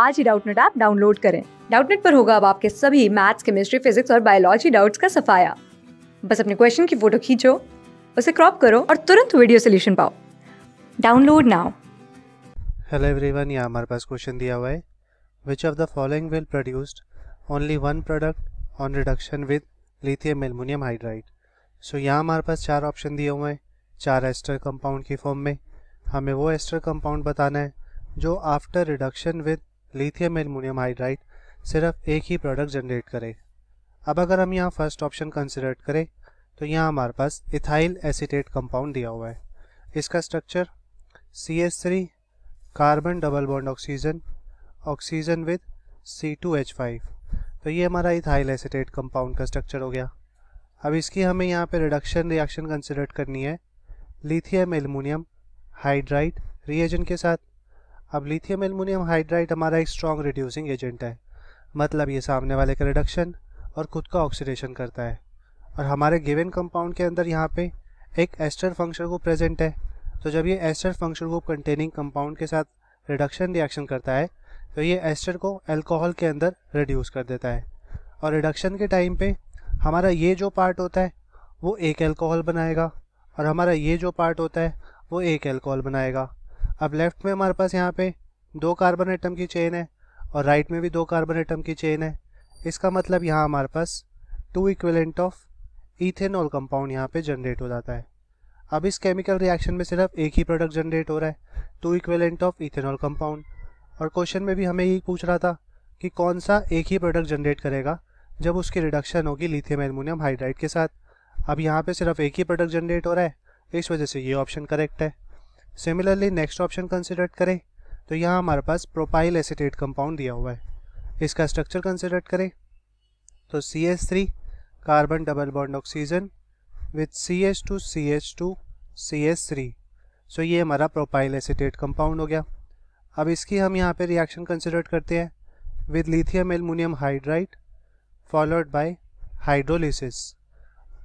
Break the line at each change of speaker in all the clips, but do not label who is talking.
आज ही Doubtnut app download करें डाउटनेट पर होगा अब आपके सभी मैथ्स केमिस्ट्री फिजिक्स और बायोलॉजी डाउट्स का सफाया बस अपने क्वेश्चन की फोटो खींचो उसे क्रॉप करो और तुरंत वीडियो सोल्यूशन पाओ डाउनलोड नाउ हेलो एवरीवन यहाँ हमारे पास क्वेश्चन दिया हुआ है which of the following will produced only one product on reduction with lithium aluminium hydride so यहाँ हमारे पास चार ऑप्शन दिए हुए हैं चार एस्टर कंपाउंड की फॉर्म में हमें वो एस्टर कंपाउंड बताना है जो after reduction with lithium aluminium hydride सिर्फ एक ही प्रोडक्ट जनरेट करे अब अगर हम यहाँ फर्स्ट ऑप्शन कंसिडर करें तो यहाँ हमारे पास इथाइल एसीटेट कंपाउंड दिया हुआ है इसका structure C S three carbon double bond oxygen oxygen with C two H five तो ये हमारा इथाइल एसीटेट कंपाउंड का स्ट्रक्चर हो गया अब इसकी हमें यहाँ पे रिडक्शन रिएक्शन कंसिडर करनी है लिथियम एलमिनियम हाइड्राइड रिएजन के साथ अब लिथियम एलमिनियम हाइड्राइड हमारा एक स्ट्रॉन्ग रिड्यूसिंग एजेंट है मतलब ये सामने वाले का रिडक्शन और खुद का ऑक्सीडेशन करता है और हमारे गिवन कंपाउंड के अंदर यहाँ पे एक एस्टर फंक्शन को प्रेजेंट है तो जब ये एस्टर फंक्शन को कंटेनिंग कंपाउंड के साथ रिडक्शन रिएक्शन करता है तो ये एस्टर को अल्कोहल के अंदर रिड्यूस कर देता है और रिडक्शन के टाइम पे हमारा ये जो पार्ट होता है वो एक अल्कोहल बनाएगा और हमारा ये जो पार्ट होता है वो एक अल्कोहल बनाएगा अब लेफ्ट में हमारे पास यहाँ पे दो कार्बन एटम की चेन है और राइट में भी दो कार्बन एटम की चेन है इसका मतलब यहाँ हमारे पास two equivalent of ethanol compound यहाँ पे जनरेट हो जाता है अब इस केमिकल रिएक्शन में सिर्फ एक ही प्रोडक्ट जनरेट हो रहा है two equivalent of ethanol compound और क्वेश्चन में भी हमें यही पूछ रहा था कि कौन सा एक ही प्रोडक्ट जनरेट करेगा जब उसकी रिडक्शन होगी लिथियम एलमोनियम हाइड्राइड के साथ अब यहाँ पे सिर्फ एक ही प्रोडक्ट जनरेट हो रहा है इस वजह से ये ऑप्शन करेक्ट है सिमिलरली नेक्स्ट ऑप्शन कंसिडर करें तो यहाँ हमारे पास प्रोपाइल एसिटेट कंपाउंड दिया हुआ है इसका स्ट्रक्चर कंसिडर करें तो C S three carbon double bond oxygen with C S two C H two C S three so ये हमारा प्रोपाइल एसिटेट कंपाउंड हो गया अब इसकी हम यहाँ पे रिएक्शन कंसिडर करते हैं with lithium aluminium hydride followed by hydrolysis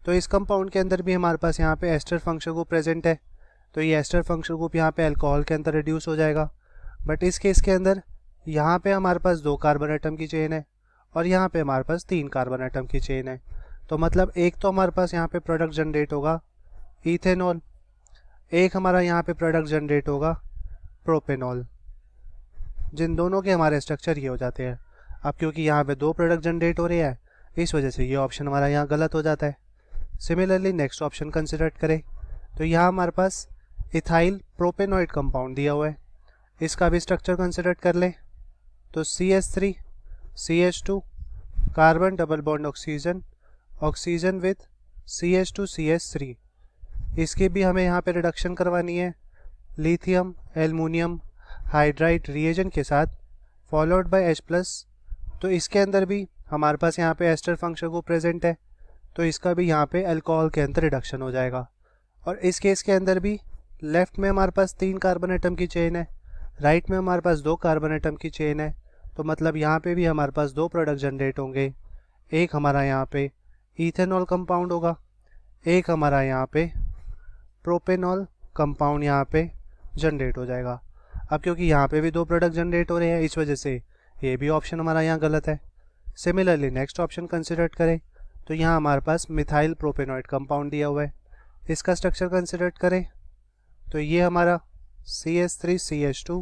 तो इस कंपाउंड के अंदर भी हमारे पास यहाँ पे एस्टर फंक्शन को प्रेजेंट है तो ये एस्टर फंक्शन ग्रुप यहाँ पे अल्कोहल के अंदर रिड्यूस हो जाएगा बट इस केस के अंदर यहाँ पे हमारे पास दो कार्बन आइटम की चेन है और यहाँ पे हमारे पास तीन कार्बन आइटम की चेन है तो मतलब एक तो हमारे पास यहाँ पे प्रोडक्ट जनरेट होगा इथेनॉल एक हमारा यहाँ पे प्रोडक्ट जनरेट होगा प्रोपेनॉल जिन दोनों के हमारे स्ट्रक्चर ये हो जाते हैं अब क्योंकि यहाँ पे दो प्रोडक्ट जनरेट हो रहे हैं इस वजह से ये ऑप्शन हमारा यहाँ गलत हो जाता है सिमिलरली नेक्स्ट ऑप्शन कंसिडर करें तो यहाँ हमारे पास इथाइल प्रोपेनॉइड कंपाउंड दिया हुआ है इसका भी स्ट्रक्चर कंसिडर कर लें तो C S three C H two carbon double bond oxygen oxygen with C H two C S three इसकी भी हमें यहाँ पे रिडक्शन करवानी है लिथियम एलमूनियम हाइड्राइड रिएजन के साथ फॉलोड बाय एच प्लस तो इसके अंदर भी हमारे पास यहाँ पे एस्टर फंक्शन को प्रेजेंट है तो इसका भी यहाँ पे अल्कोहल के अंदर रिडक्शन हो जाएगा और इस केस के अंदर भी लेफ्ट में हमारे पास तीन कार्बन आइटम की चेन है राइट में हमारे पास दो कार्बन आइटम की चेन है तो मतलब यहाँ पे भी हमारे पास दो प्रोडक्ट जनरेट होंगे एक हमारा यहाँ पे ईथेनॉल कंपाउंड होगा एक हमारा यहाँ पे प्रोपेनॉल कंपाउंड यहाँ पे जनरेट हो जाएगा अब क्योंकि यहाँ पे भी दो प्रोडक्ट जनरेट हो रहे हैं इस वजह से ये भी ऑप्शन हमारा यहाँ गलत है सिमिलरली नेक्स्ट ऑप्शन कंसिडर करें तो यहाँ हमारे पास मिथाइल प्रोपेनॉइड कंपाउंड दिया हुआ है इसका स्ट्रक्चर कंसिडर करें तो ये हमारा C S three C H two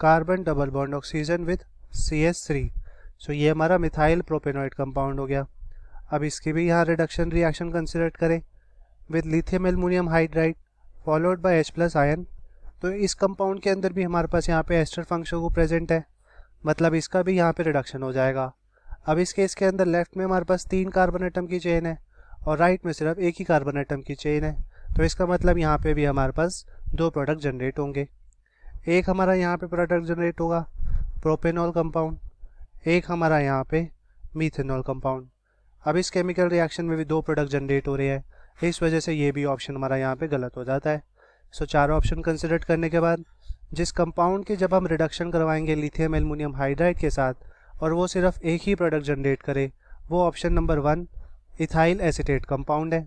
carbon double bond oxygen with C S three so ये हमारा मिथाइल प्रोपेनोइड कंपाउंड हो गया अब इसकी भी यहाँ रिडक्शन रिएक्शन कंसिडर करें with lithium aluminium hydride followed by H plus ion तो इस कंपाउंड के अंदर भी हमारे पास यहाँ पे एस्टर फंक्शन को प्रेजेंट है मतलब इसका भी यहाँ पे रिडक्शन हो जाएगा अब इस केस के अंदर लेफ्ट में हमारे पास तीन कार्बन आइटम की चेन है और राइट में सिर्फ एक ही कार्बन आइटम की चेन है तो इसका मतलब यहाँ पे भी हमारे पास दो प्रोडक्ट जनरेट होंगे एक हमारा यहाँ पे प्रोडक्ट जनरेट होगा प्रोपेनॉल कंपाउंड एक हमारा यहाँ पे मीथेनॉल कंपाउंड अब इस केमिकल रिएक्शन में भी दो प्रोडक्ट जनरेट हो रहे हैं इस वजह से ये भी ऑप्शन हमारा यहाँ पे गलत हो जाता है सो चार ऑप्शन कंसिडर करने के बाद जिस कंपाउंड के जब हम रिडक्शन करवाएंगे लिथियम एलमिनियम हाइड्राइड के साथ और वो सिर्फ एक ही प्रोडक्ट जनरेट करे वो option number one ethyl acetate compound है